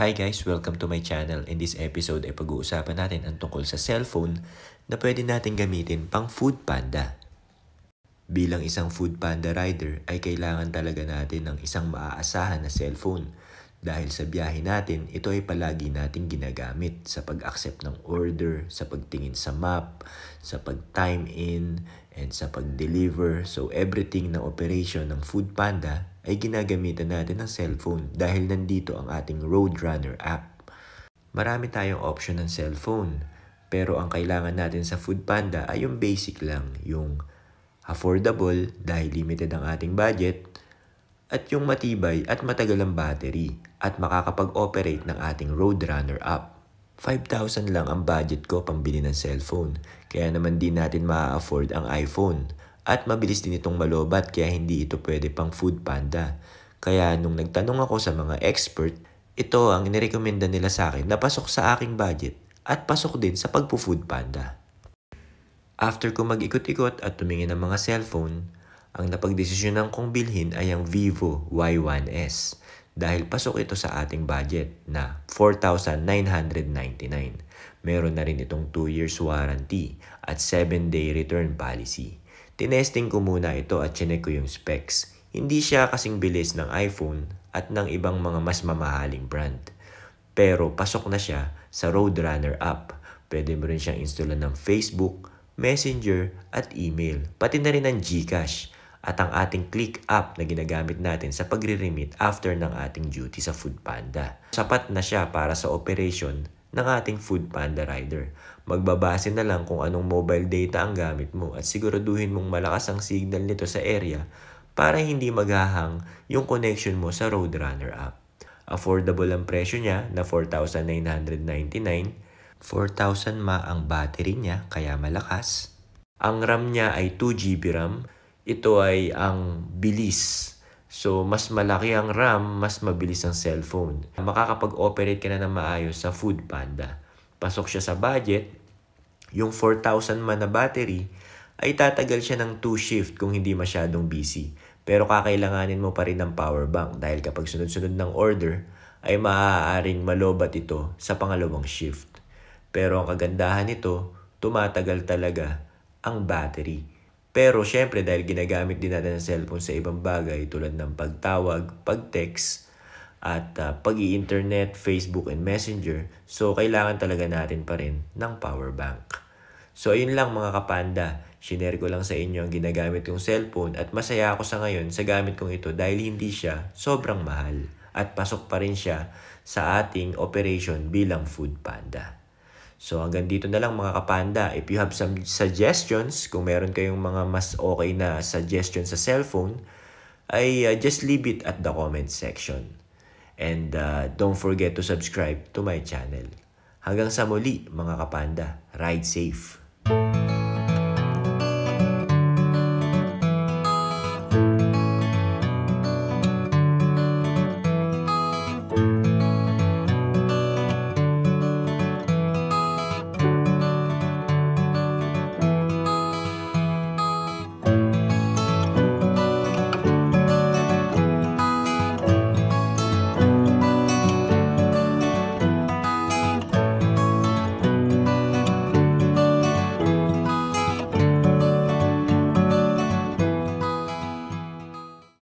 Hi guys! Welcome to my channel. In this episode ay pag-uusapan natin ang tungkol sa cellphone na pwede natin gamitin pang food panda. Bilang isang food panda rider ay kailangan talaga natin ng isang maaasahan na cellphone dahil sa biyahe natin, ito ay palagi nating ginagamit sa pag-accept ng order, sa pagtingin sa map, sa pag-time in, and sa pag-deliver. So everything ng operation ng Food Panda ay ginagamitan natin ng cellphone dahil nandito ang ating Roadrunner app. Marami tayong option ng cellphone, pero ang kailangan natin sa Food Panda ay yung basic lang, yung affordable dahil limited ang ating budget, at yung matibay at matagal ang battery at makakapag-operate ng ating Roadrunner app. 5,000 lang ang budget ko pambili ng cellphone, kaya naman di natin maa-afford ang iPhone. At mabilis din itong malobat kaya hindi ito pwede pang food panda. Kaya nung nagtanong ako sa mga expert, ito ang inirekomenda nila sa akin na pasok sa aking budget at pasok din sa pagpo-food panda. After ko mag-ikot-ikot at tumingin ng mga cellphone, ang napagdesisyon napagdesisyonan kong bilhin ay ang Vivo Y1S dahil pasok ito sa ating budget na 4,999. Meron na rin itong 2 years warranty at 7-day return policy. Tinesting ko muna ito at chinek ko yung specs. Hindi siya kasing bilis ng iPhone at ng ibang mga mas mamahaling brand. Pero pasok na siya sa Roadrunner app. Pwede mo rin siyang installan ng Facebook, Messenger at email, pati na rin ng Gcash at ang ating click app na ginagamit natin sa pagre-remit after ng ating duty sa Foodpanda. Sapat na siya para sa operation ng ating Foodpanda rider. Magbabase na lang kung anong mobile data ang gamit mo at siguraduhin mong malakas ang signal nito sa area para hindi maghahang yung connection mo sa Roadrunner app. Affordable ang presyo niya na 4,999 4,000 ma ang battery niya kaya malakas. Ang RAM niya ay 2GB RAM ito ay ang bilis. So, mas malaki ang RAM, mas mabilis ang cellphone. Makakapag-operate ka na ng maayos sa Food Panda. Pasok siya sa budget. Yung 4,000 man na battery, ay tatagal siya ng 2 shift kung hindi masyadong busy. Pero kakailanganin mo pa rin ng power bank dahil kapag sunod-sunod ng order, ay maaaring malobat ito sa pangalawang shift. Pero ang kagandahan nito, tumatagal talaga ang battery. Pero syempre dahil ginagamit din natin ang cellphone sa ibang bagay tulad ng pagtawag, pag-text, at uh, ah, pag internet Facebook and Messenger, so kailangan talaga natin pa rin ng power bank. So ayun lang mga kapanda, shinare ko lang sa inyo ang ginagamit kong cellphone at masaya ako sa ngayon sa gamit kong ito dahil hindi siya sobrang mahal at pasok pa rin siya sa ating operation bilang food panda. So hanggang dito na lang mga kapanda. If you have some suggestions, kung meron kayong mga mas okay na suggestion sa cellphone, ay uh, just leave it at the comment section. And uh, don't forget to subscribe to my channel. Hanggang sa muli mga kapanda, ride safe!